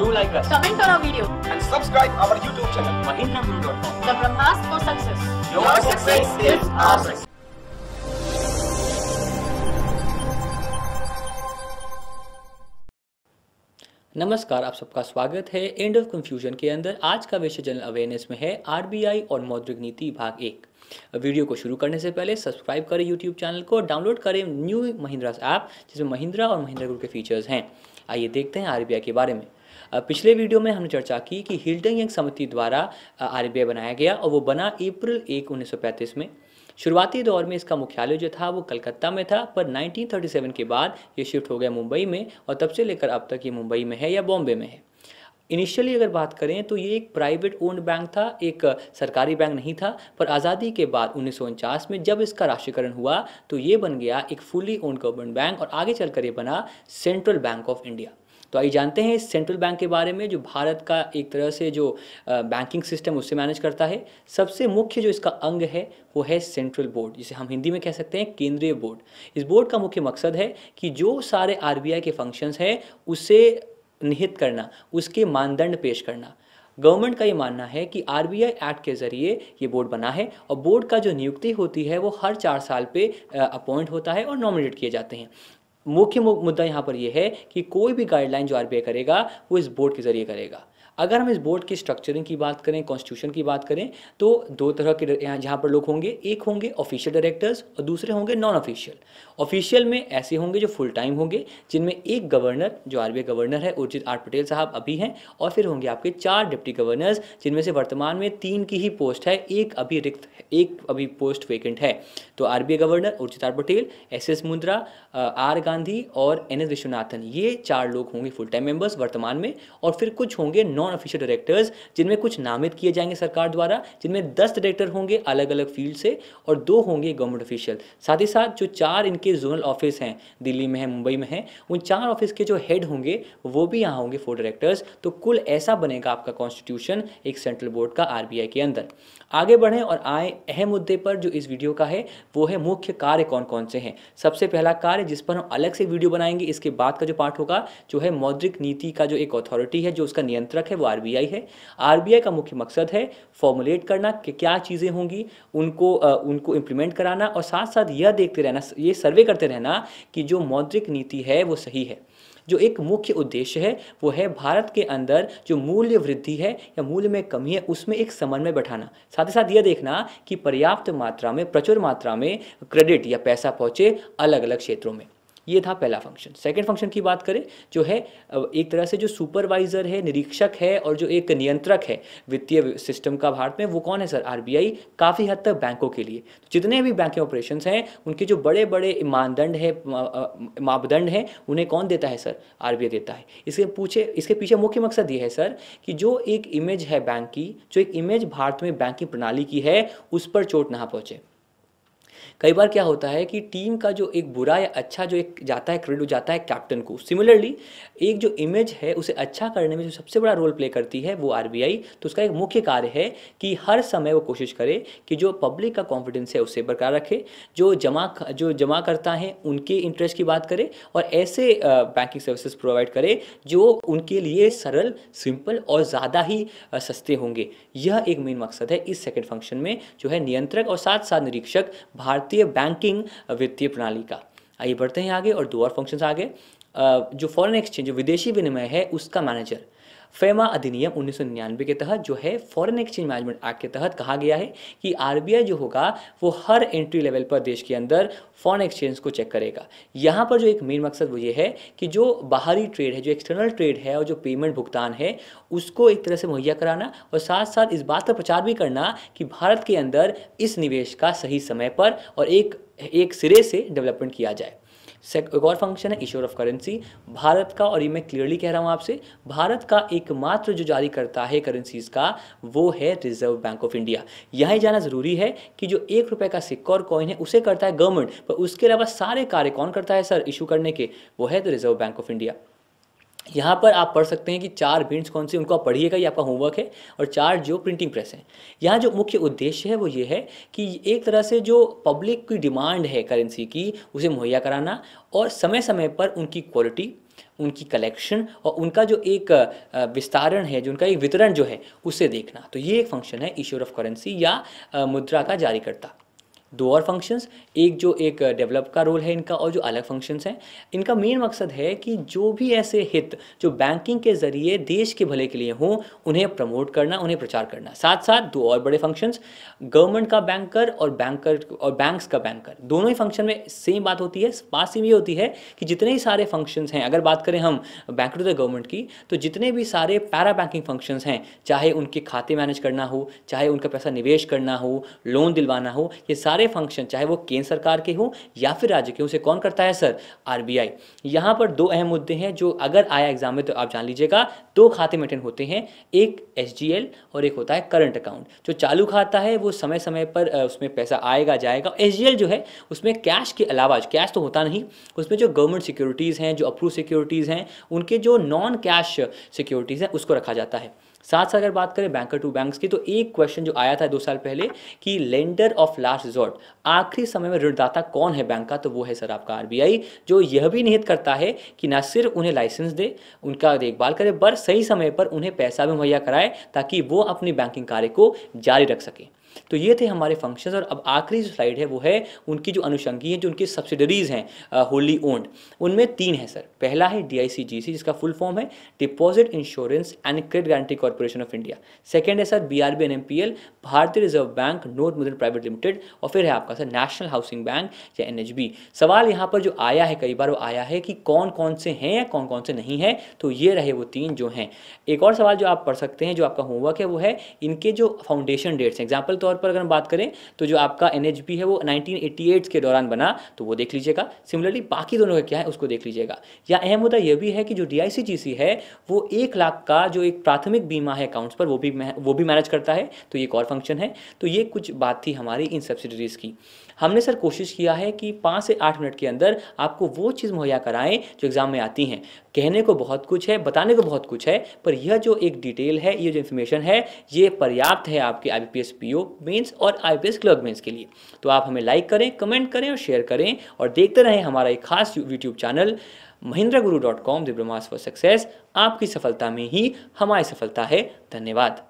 do like us, comment on our video, and subscribe our YouTube channel, mahindraguru.com. The Brahmas for success. Your, Your success, success is our success. नमस्कार आप सबका स्वागत है end of confusion के अंदर आज का विषय जनरल अवेयरनेस में है आरबीआई और मौद्रिक नीति भाग एक वीडियो को शुरू करने से पहले सब्सक्राइब करें यूट्यूब चैनल को डाउनलोड करें न्यू महिंद्रा ऐप जिसमें महिंद्रा और महिंद्रा ग्रुप के फीचर्स हैं आइए देखते हैं आरबीआई के बारे में पिछले वीडियो में हमने चर्चा की कि हिल्टन यंग समिति द्वारा आर बनाया गया और वो बना अप्रैल एक उन्नीस में शुरुआती दौर में इसका मुख्यालय जो था वो कलकत्ता में था पर 1937 के बाद ये शिफ्ट हो गया मुंबई में और तब से लेकर अब तक ये मुंबई में है या बॉम्बे में है इनिशियली अगर बात करें तो ये एक प्राइवेट ओन्ड बैंक था एक सरकारी बैंक नहीं था पर आज़ादी के बाद उन्नीस में जब इसका राष्ट्रीयकरण हुआ तो ये बन गया एक फुली ओन्ड गवर्नमेंट बैंक और आगे चलकर ये बना सेंट्रल बैंक ऑफ इंडिया तो आइए जानते हैं सेंट्रल बैंक के बारे में जो भारत का एक तरह से जो बैंकिंग सिस्टम उससे मैनेज करता है सबसे मुख्य जो इसका अंग है वो है सेंट्रल बोर्ड जिसे हम हिंदी में कह सकते हैं केंद्रीय बोर्ड इस बोर्ड का मुख्य मकसद है कि जो सारे आर के फंक्शंस हैं उसे निहित करना उसके मानदंड पेश करना गवर्नमेंट का ये मानना है कि आई एक्ट के ज़रिए ये बोर्ड बना है और बोर्ड का जो नियुक्ति होती है वो हर चार साल पे अपॉइंट होता है और नॉमिनेट किए जाते हैं मुख्य मुद्दा यहाँ पर यह है कि कोई भी गाइडलाइन जो आर करेगा वो इस बोर्ड के ज़रिए करेगा अगर हम इस बोर्ड की स्ट्रक्चरिंग की बात करें कॉन्स्टिट्यूशन की बात करें तो दो तरह के यहाँ जहाँ पर लोग होंगे एक होंगे ऑफिशियल डायरेक्टर्स और दूसरे होंगे नॉन ऑफिशियल ऑफिशियल में ऐसे होंगे जो फुल टाइम होंगे जिनमें एक गवर्नर जो आर गवर्नर है उर्जित आर पटेल साहब अभी हैं और फिर होंगे आपके चार डिप्टी गवर्नर्स जिनमें से वर्तमान में तीन की ही पोस्ट है एक अभी रिक्त एक अभी पोस्ट वेकेंट है तो R governor Urjit R Patel S S Mundra R Gandhi और एन एस विश्वनाथन ये चार लोग होंगे फुल टाइम मेंबर्स वर्तमान में और फिर कुछ होंगे नॉन नॉन ऑफिशियल डायरेक्टर्स जिनमें कुछ नामित किए जाएंगे सरकार द्वारा जिनमें दस डायरेक्टर होंगे अलग अलग फील्ड से और दो होंगे गवर्नमेंट ऑफिशियल साथ ही साथ जो चार इनके जोनल ऑफिस हैं दिल्ली में है मुंबई में है उन चार ऑफिस के जो हेड होंगे वो भी यहाँ होंगे फोर डायरेक्टर्स तो कुल ऐसा बनेगा आपका कॉन्स्टिट्यूशन एक सेंट्रल बोर्ड का आर के अंदर आगे बढ़ें और आए अहम मुद्दे पर जो इस वीडियो का है वो है मुख्य कार्य कौन कौन से हैं सबसे पहला कार्य जिस पर हम अलग से वीडियो बनाएंगे इसके बाद का जो पार्ट होगा जो है मौद्रिक नीति का जो एक अथॉरिटी है जो उसका नियंत्रक है वो आरबीआई है आरबीआई का मुख्य मकसद है फॉर्मुलेट करना कि क्या चीज़ें होंगी उनको आ, उनको इम्प्लीमेंट कराना और साथ साथ यह देखते रहना ये सर्वे करते रहना कि जो मौद्रिक नीति है वो सही है जो एक मुख्य उद्देश्य है वो है भारत के अंदर जो मूल्य वृद्धि है या मूल्य में कमी है उसमें एक समन्वय बैठाना साथ ही साथ यह देखना कि पर्याप्त मात्रा में प्रचुर मात्रा में क्रेडिट या पैसा पहुंचे अलग अलग क्षेत्रों में ये था पहला फंक्शन सेकेंड फंक्शन की बात करें जो है एक तरह से जो सुपरवाइजर है निरीक्षक है और जो एक नियंत्रक है वित्तीय सिस्टम का भारत में वो कौन है सर आर काफ़ी हद तक बैंकों के लिए तो जितने भी बैंकिंग ऑपरेशन हैं उनके जो बड़े बड़े मानदंड है मापदंड हैं उन्हें कौन देता है सर आर देता है इसके पूछे इसके पीछे मुख्य मकसद ये है सर कि जो एक इमेज है बैंक की जो एक इमेज भारत में बैंकिंग प्रणाली की है उस पर चोट ना पहुंचे कई बार क्या होता है कि टीम का जो एक बुरा या अच्छा जो एक जाता है क्रेडिट जाता है कैप्टन को सिमिलरली एक जो इमेज है उसे अच्छा करने में जो सबसे बड़ा रोल प्ले करती है वो आर तो उसका एक मुख्य कार्य है कि हर समय वो कोशिश करे कि जो पब्लिक का कॉन्फिडेंस है उसे बरकरार रखे जो जमा जो जमा करता है उनके इंटरेस्ट की बात करे और ऐसे बैंकिंग सर्विसेज प्रोवाइड करे जो उनके लिए सरल सिंपल और ज़्यादा ही सस्ते होंगे यह एक मेन मकसद है इस सेकेंड फंक्शन में जो है नियंत्रक और साथ साथ निरीक्षक भारत भारतीय बैंकिंग वित्तीय प्रणाली का आइए बढ़ते हैं आगे और दो और फंक्शंस आगे जो फॉरेन एक्सचेंज जो विदेशी विनिमय है उसका मैनेजर फेमा अधिनियम उन्नीस के तहत जो है फॉरेन एक्सचेंज मैनेजमेंट एक्ट के तहत कहा गया है कि आरबीआई जो होगा वो हर एंट्री लेवल पर देश के अंदर फॉरेन एक्सचेंज को चेक करेगा यहाँ पर जो एक मेन मकसद वो ये है कि जो बाहरी ट्रेड है जो एक्सटर्नल ट्रेड है और जो पेमेंट भुगतान है उसको एक तरह से मुहैया कराना और साथ साथ इस बात का प्रचार भी करना कि भारत के अंदर इस निवेश का सही समय पर और एक एक सिरे से डेवलपमेंट किया जाए एक और फंक्शन है इशोर ऑफ करेंसी भारत का और ये मैं क्लियरली कह रहा हूँ आपसे भारत का एकमात्र जो जारी करता है करेंसीज का वो है रिजर्व बैंक ऑफ इंडिया यहाँ जाना ज़रूरी है कि जो एक रुपये का सिक्का और कॉइन है उसे करता है गवर्नमेंट पर उसके अलावा सारे कार्य कौन करता है सर इशू करने के वो है तो रिजर्व बैंक ऑफ इंडिया यहाँ पर आप पढ़ सकते हैं कि चार प्रिंट्स कौन से उनको आप पढ़िएगा ये आपका होमवर्क है और चार जो प्रिंटिंग प्रेस हैं यहाँ जो मुख्य उद्देश्य है वो ये है कि एक तरह से जो पब्लिक की डिमांड है करेंसी की उसे मुहैया कराना और समय समय पर उनकी क्वालिटी उनकी कलेक्शन और उनका जो एक विस्तारण है जो उनका एक वितरण जो है उसे देखना तो ये एक फंक्शन है इश्यूर ऑफ करेंसी या मुद्रा का जारी करता दो और फंक्शंस एक जो एक डेवलप uh, का रोल है इनका और जो अलग फंक्शंस हैं इनका मेन मकसद है कि जो भी ऐसे हित जो बैंकिंग के ज़रिए देश के भले के लिए हों उन्हें प्रमोट करना उन्हें प्रचार करना साथ साथ दो और बड़े फंक्शंस गवर्नमेंट का बैंकर और बैंकर और बैंक्स का बैंकर दोनों ही फंक्शन में सेम बात होती है बात सेम ये होती है कि जितने ही सारे फंक्शंस हैं अगर बात करें हम बैंक टू द गवर्नमेंट की तो जितने भी सारे पैरा बैंकिंग फंक्शंस हैं चाहे उनके खाते मैनेज करना हो चाहे उनका पैसा निवेश करना हो लोन दिलवाना हो ये सारे सारे फंक्शन चाहे वो केंद्र सरकार के हों या फिर राज्य के उसे कौन करता है सर आरबीआई यहां पर दो अहम मुद्दे हैं जो अगर आया एग्जाम में तो आप जान लीजिएगा दो खाते मेंटेन होते हैं एक एस और एक होता है करंट अकाउंट जो चालू खाता है वो समय समय पर उसमें पैसा आएगा जाएगा एस जो है उसमें कैश के अलावा कैश तो होता नहीं उसमें जो गवर्नमेंट सिक्योरिटीज़ हैं जो अप्रूव सिक्योरिटीज़ हैं उनके जो नॉन कैश सिक्योरिटीज़ हैं उसको रखा जाता है साथ साथ अगर बात करें बैंकर टू बैंक्स की तो एक क्वेश्चन जो आया था दो साल पहले कि लेंडर ऑफ लास्ट रिजॉर्ट आखिरी समय में ऋणदाता कौन है बैंक का तो वो है सर आपका आरबीआई जो यह भी निहित करता है कि ना सिर्फ उन्हें लाइसेंस दे उनका देखभाल करे पर सही समय पर उन्हें पैसा भी मुहैया कराए ताकि वो अपनी बैंकिंग कार्य को जारी रख सकें तो ये थे हमारे फंक्शंस और अब आखिरी जो स्लाइड है वो है उनकी जो अनुषंगी हैं जो उनकी सब्सिडरीज हैं होली uh, ओन्ड उनमें तीन है सर पहला है डीआईसीजीसी जिसका फुल फॉर्म है deposit insurance and credit guarantee corporation of India second है sir B R N Bharatiya reserve bank note Mudran private limited और फिर है आपका सर नेशनल हाउसिंग बैंक या एन सवाल यहाँ पर जो आया है कई बार वो आया है कि कौन कौन से हैं या कौन कौन से नहीं हैं तो ये रहे वो तीन जो हैं एक और सवाल जो आप पढ़ सकते हैं जो आपका होमवर्क है वो है इनके जो फाउंडेशन डेट्स हैं एग्जाम्पल तौर पर अगर हम बात करें तो जो आपका एन है वो 1988 के दौरान बना तो वो देख लीजिएगा सिमिलरली बाकी दोनों का क्या है उसको देख लीजिएगा या अहम मुद्दा यह भी है कि जो डी है वो एक लाख का जो एक प्राथमिक बीमा है अकाउंट्स पर वो भी वो भी मैनेज करता है तो ये एक और फंक्शन है तो ये कुछ बात थी हमारी इन सब्सिडरीज़ की हमने सर कोशिश किया है कि पाँच से आठ मिनट के अंदर आपको वो चीज़ मुहैया कराएं जो एग्ज़ाम में आती हैं कहने को बहुत कुछ है बताने को बहुत कुछ है पर यह जो एक डिटेल है ये जो इन्फॉर्मेशन है ये पर्याप्त है आपके I P S P O mains और I P S clerk mains के लिए तो आप हमें लाइक करें कमेंट करें और शेयर करें और देखते रहें हमारा एक खास YouTube channel Mahindra Guru dot com दिब्रमास फॉर सक्सेस आपकी सफलता में ही हमारी सफलता है धन्यवाद